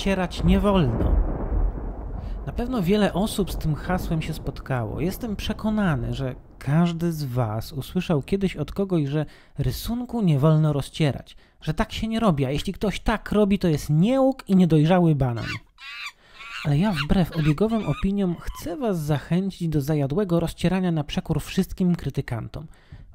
Rozcierać nie wolno. Na pewno wiele osób z tym hasłem się spotkało. Jestem przekonany, że każdy z Was usłyszał kiedyś od kogoś, że rysunku nie wolno rozcierać, że tak się nie robi, a jeśli ktoś tak robi, to jest nieuk i niedojrzały banan. Ale ja wbrew obiegowym opiniom chcę Was zachęcić do zajadłego rozcierania na przekór wszystkim krytykantom.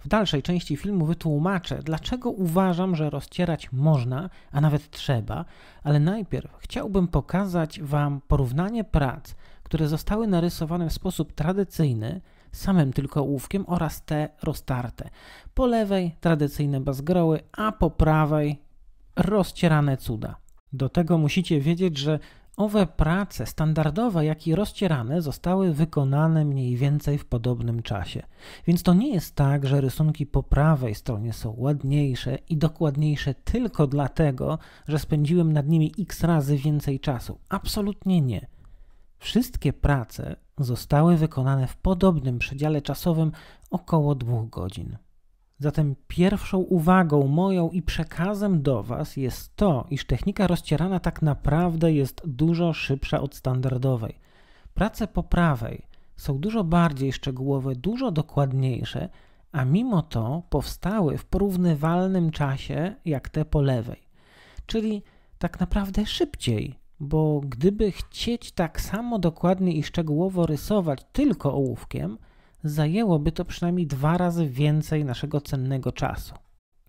W dalszej części filmu wytłumaczę, dlaczego uważam, że rozcierać można, a nawet trzeba, ale najpierw chciałbym pokazać Wam porównanie prac, które zostały narysowane w sposób tradycyjny, samym tylko ołówkiem oraz te roztarte. Po lewej tradycyjne bazgroły, a po prawej rozcierane cuda. Do tego musicie wiedzieć, że Owe prace standardowe, jak i rozcierane, zostały wykonane mniej więcej w podobnym czasie. Więc to nie jest tak, że rysunki po prawej stronie są ładniejsze i dokładniejsze tylko dlatego, że spędziłem nad nimi x razy więcej czasu. Absolutnie nie. Wszystkie prace zostały wykonane w podobnym przedziale czasowym około dwóch godzin. Zatem pierwszą uwagą moją i przekazem do Was jest to, iż technika rozcierana tak naprawdę jest dużo szybsza od standardowej. Prace po prawej są dużo bardziej szczegółowe, dużo dokładniejsze, a mimo to powstały w porównywalnym czasie jak te po lewej. Czyli tak naprawdę szybciej, bo gdyby chcieć tak samo dokładnie i szczegółowo rysować tylko ołówkiem, zajęłoby to przynajmniej dwa razy więcej naszego cennego czasu.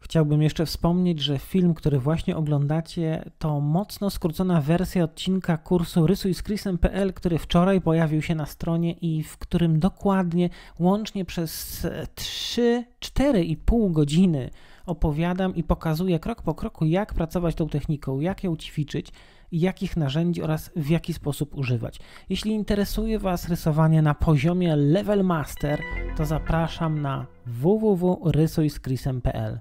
Chciałbym jeszcze wspomnieć, że film, który właśnie oglądacie, to mocno skrócona wersja odcinka kursu Rysuj z Chrisem.pl, który wczoraj pojawił się na stronie i w którym dokładnie łącznie przez 3-4,5 godziny opowiadam i pokazuję krok po kroku, jak pracować tą techniką, jak ją ćwiczyć jakich narzędzi oraz w jaki sposób używać. Jeśli interesuje Was rysowanie na poziomie Level Master, to zapraszam na www.rysujskrisem.pl.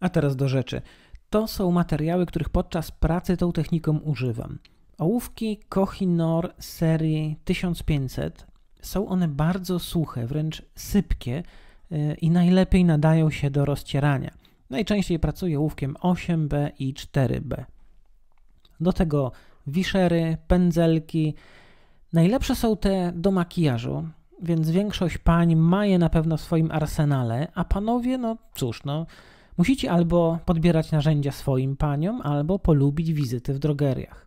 A teraz do rzeczy. To są materiały, których podczas pracy tą techniką używam. Ołówki Kohinor serii 1500 są one bardzo suche, wręcz sypkie y, i najlepiej nadają się do rozcierania. Najczęściej pracuję ołówkiem 8B i 4B. Do tego wiszery, pędzelki. Najlepsze są te do makijażu, więc większość pań ma je na pewno w swoim arsenale, a panowie, no cóż, no musicie albo podbierać narzędzia swoim paniom, albo polubić wizyty w drogeriach.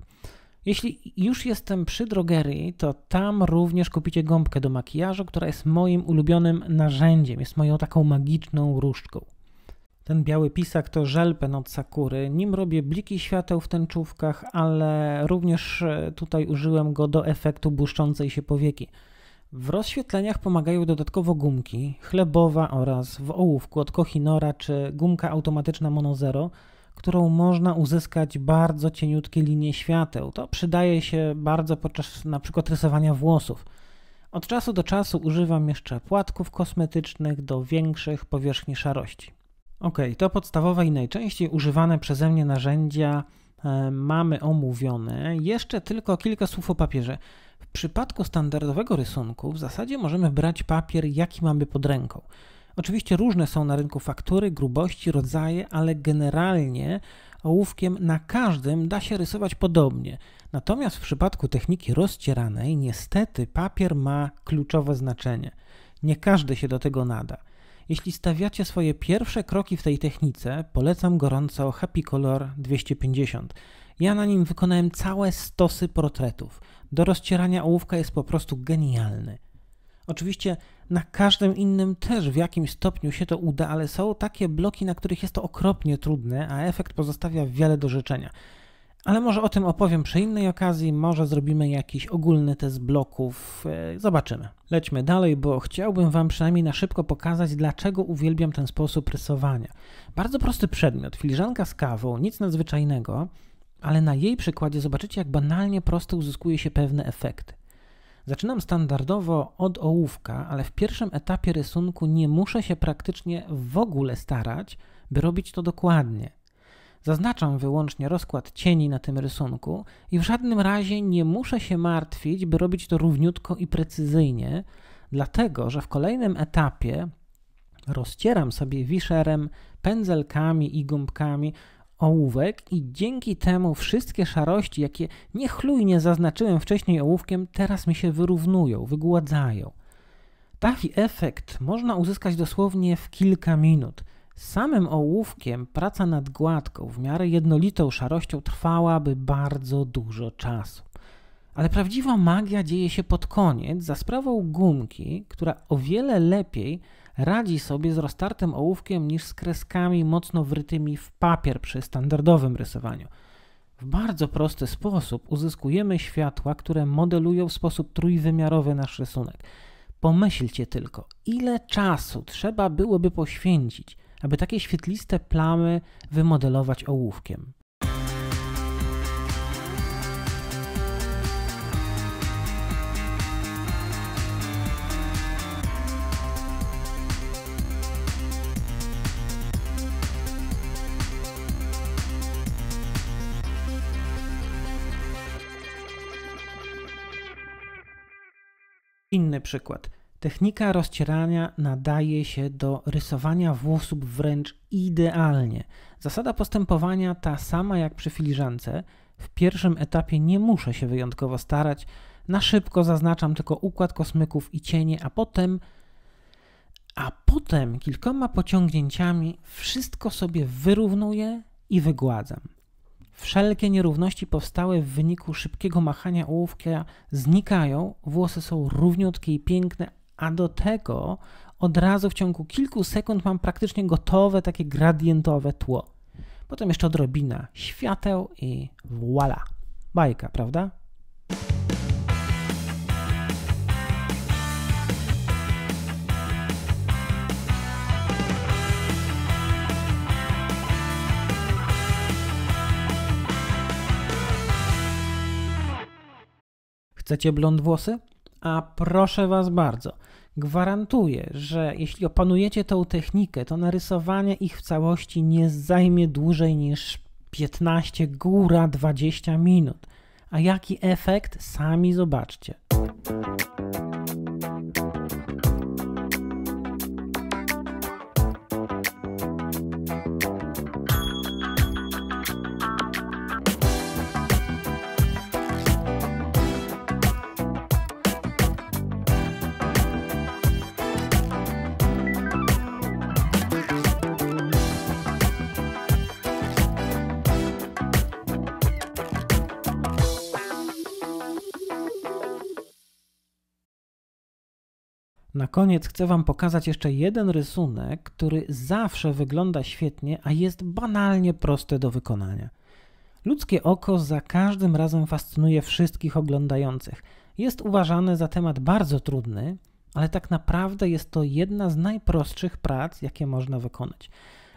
Jeśli już jestem przy drogerii, to tam również kupicie gąbkę do makijażu, która jest moim ulubionym narzędziem, jest moją taką magiczną różdżką. Ten biały pisak to żelben od sakury. Nim robię bliki świateł w tęczówkach, ale również e, tutaj użyłem go do efektu błyszczącej się powieki. W rozświetleniach pomagają dodatkowo gumki, chlebowa oraz w ołówku od Kohinora czy gumka automatyczna Monozero, którą można uzyskać bardzo cieniutkie linie świateł. To przydaje się bardzo podczas na przykład rysowania włosów. Od czasu do czasu używam jeszcze płatków kosmetycznych do większych powierzchni szarości. Ok, to podstawowe i najczęściej używane przeze mnie narzędzia e, mamy omówione. Jeszcze tylko kilka słów o papierze. W przypadku standardowego rysunku w zasadzie możemy brać papier, jaki mamy pod ręką. Oczywiście różne są na rynku faktury, grubości, rodzaje, ale generalnie ołówkiem na każdym da się rysować podobnie. Natomiast w przypadku techniki rozcieranej niestety papier ma kluczowe znaczenie. Nie każdy się do tego nada. Jeśli stawiacie swoje pierwsze kroki w tej technice, polecam gorąco Happy Color 250. Ja na nim wykonałem całe stosy portretów. Do rozcierania ołówka jest po prostu genialny. Oczywiście na każdym innym też w jakimś stopniu się to uda, ale są takie bloki, na których jest to okropnie trudne, a efekt pozostawia wiele do życzenia. Ale może o tym opowiem przy innej okazji, może zrobimy jakiś ogólny test bloków, e, zobaczymy. Lećmy dalej, bo chciałbym Wam przynajmniej na szybko pokazać, dlaczego uwielbiam ten sposób rysowania. Bardzo prosty przedmiot, filiżanka z kawą, nic nadzwyczajnego, ale na jej przykładzie zobaczycie, jak banalnie prosto uzyskuje się pewne efekty. Zaczynam standardowo od ołówka, ale w pierwszym etapie rysunku nie muszę się praktycznie w ogóle starać, by robić to dokładnie. Zaznaczam wyłącznie rozkład cieni na tym rysunku i w żadnym razie nie muszę się martwić, by robić to równiutko i precyzyjnie, dlatego że w kolejnym etapie rozcieram sobie wiszerem, pędzelkami i gąbkami ołówek i dzięki temu wszystkie szarości, jakie niechlujnie zaznaczyłem wcześniej ołówkiem, teraz mi się wyrównują, wygładzają. Taki efekt można uzyskać dosłownie w kilka minut – Samym ołówkiem praca nad gładką, w miarę jednolitą szarością trwałaby bardzo dużo czasu. Ale prawdziwa magia dzieje się pod koniec za sprawą gumki, która o wiele lepiej radzi sobie z roztartym ołówkiem niż z kreskami mocno wrytymi w papier przy standardowym rysowaniu. W bardzo prosty sposób uzyskujemy światła, które modelują w sposób trójwymiarowy nasz rysunek. Pomyślcie tylko, ile czasu trzeba byłoby poświęcić, aby takie świetliste plamy wymodelować ołówkiem. Inny przykład. Technika rozcierania nadaje się do rysowania włosów wręcz idealnie. Zasada postępowania ta sama jak przy filiżance. W pierwszym etapie nie muszę się wyjątkowo starać. Na szybko zaznaczam tylko układ kosmyków i cienie, a potem a potem kilkoma pociągnięciami wszystko sobie wyrównuję i wygładzam. Wszelkie nierówności powstałe w wyniku szybkiego machania ołówka znikają, włosy są równiutkie i piękne, a do tego od razu w ciągu kilku sekund mam praktycznie gotowe takie gradientowe tło. Potem jeszcze odrobina świateł i voila. Bajka, prawda? Chcecie blond włosy? A proszę Was bardzo, gwarantuję, że jeśli opanujecie tą technikę, to narysowanie ich w całości nie zajmie dłużej niż 15, góra 20 minut. A jaki efekt, sami zobaczcie. Na koniec chcę Wam pokazać jeszcze jeden rysunek, który zawsze wygląda świetnie, a jest banalnie prosty do wykonania. Ludzkie oko za każdym razem fascynuje wszystkich oglądających. Jest uważane za temat bardzo trudny, ale tak naprawdę jest to jedna z najprostszych prac, jakie można wykonać.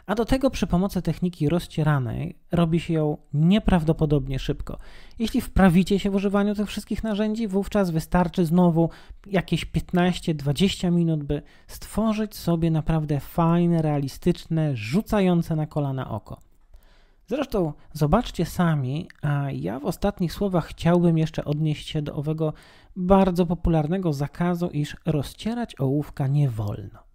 A do tego przy pomocy techniki rozcieranej robi się ją nieprawdopodobnie szybko. Jeśli wprawicie się w używaniu tych wszystkich narzędzi, wówczas wystarczy znowu jakieś 15-20 minut, by stworzyć sobie naprawdę fajne, realistyczne, rzucające na kolana oko. Zresztą zobaczcie sami, a ja w ostatnich słowach chciałbym jeszcze odnieść się do owego bardzo popularnego zakazu, iż rozcierać ołówka nie wolno.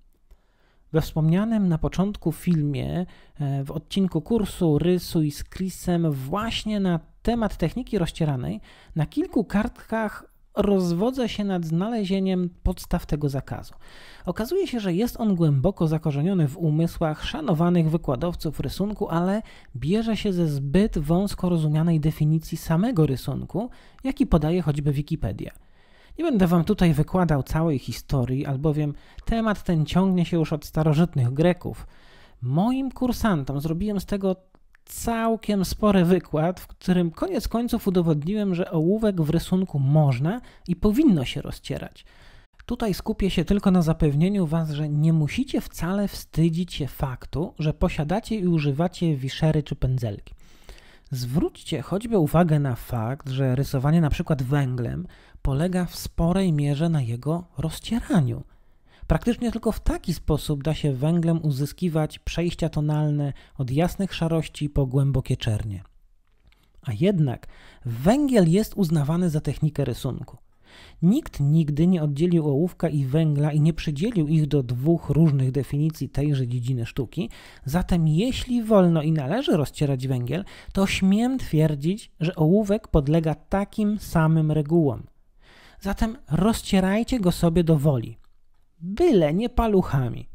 We wspomnianym na początku filmie, e, w odcinku kursu Rysuj z Chrisem, właśnie na temat techniki rozcieranej, na kilku kartkach rozwodzę się nad znalezieniem podstaw tego zakazu. Okazuje się, że jest on głęboko zakorzeniony w umysłach szanowanych wykładowców rysunku, ale bierze się ze zbyt wąsko rozumianej definicji samego rysunku, jaki podaje choćby Wikipedia. Nie będę wam tutaj wykładał całej historii, albowiem temat ten ciągnie się już od starożytnych Greków. Moim kursantom zrobiłem z tego całkiem spory wykład, w którym koniec końców udowodniłem, że ołówek w rysunku można i powinno się rozcierać. Tutaj skupię się tylko na zapewnieniu Was, że nie musicie wcale wstydzić się faktu, że posiadacie i używacie wiszery czy pędzelki. Zwróćcie choćby uwagę na fakt, że rysowanie np. węglem polega w sporej mierze na jego rozcieraniu. Praktycznie tylko w taki sposób da się węglem uzyskiwać przejścia tonalne od jasnych szarości po głębokie czernie. A jednak węgiel jest uznawany za technikę rysunku. Nikt nigdy nie oddzielił ołówka i węgla i nie przydzielił ich do dwóch różnych definicji tejże dziedziny sztuki, zatem jeśli wolno i należy rozcierać węgiel, to śmiem twierdzić, że ołówek podlega takim samym regułom. Zatem rozcierajcie go sobie do woli, byle nie paluchami.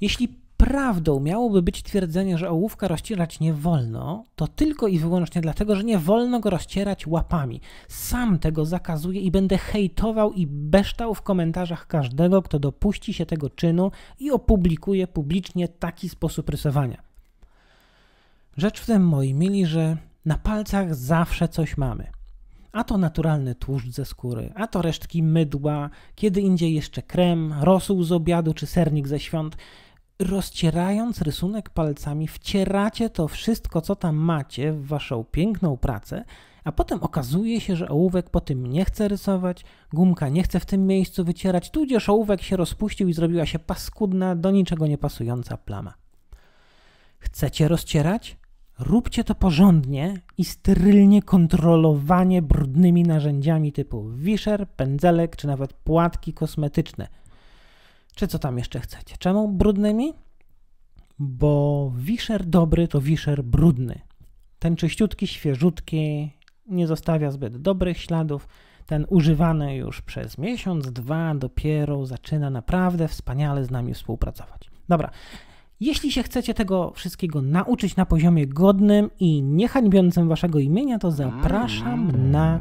Jeśli prawdą miałoby być twierdzenie, że ołówka rozcierać nie wolno, to tylko i wyłącznie dlatego, że nie wolno go rozcierać łapami. Sam tego zakazuję i będę hejtował i beształ w komentarzach każdego, kto dopuści się tego czynu i opublikuje publicznie taki sposób rysowania. Rzecz w tym, moi mili, że na palcach zawsze coś mamy. A to naturalny tłuszcz ze skóry, a to resztki mydła, kiedy indziej jeszcze krem, rosół z obiadu czy sernik ze świąt – rozcierając rysunek palcami, wcieracie to wszystko, co tam macie, w waszą piękną pracę, a potem okazuje się, że ołówek po tym nie chce rysować, gumka nie chce w tym miejscu wycierać, tudzież ołówek się rozpuścił i zrobiła się paskudna, do niczego nie pasująca plama. Chcecie rozcierać? Róbcie to porządnie i sterylnie kontrolowanie brudnymi narzędziami typu wiszer, pędzelek czy nawet płatki kosmetyczne – czy co tam jeszcze chcecie. Czemu brudnymi? Bo wiszer dobry to wiszer brudny. Ten czyściutki, świeżutki, nie zostawia zbyt dobrych śladów. Ten używany już przez miesiąc, dwa dopiero zaczyna naprawdę wspaniale z nami współpracować. Dobra, jeśli się chcecie tego wszystkiego nauczyć na poziomie godnym i niehańbiącym waszego imienia, to zapraszam mm. na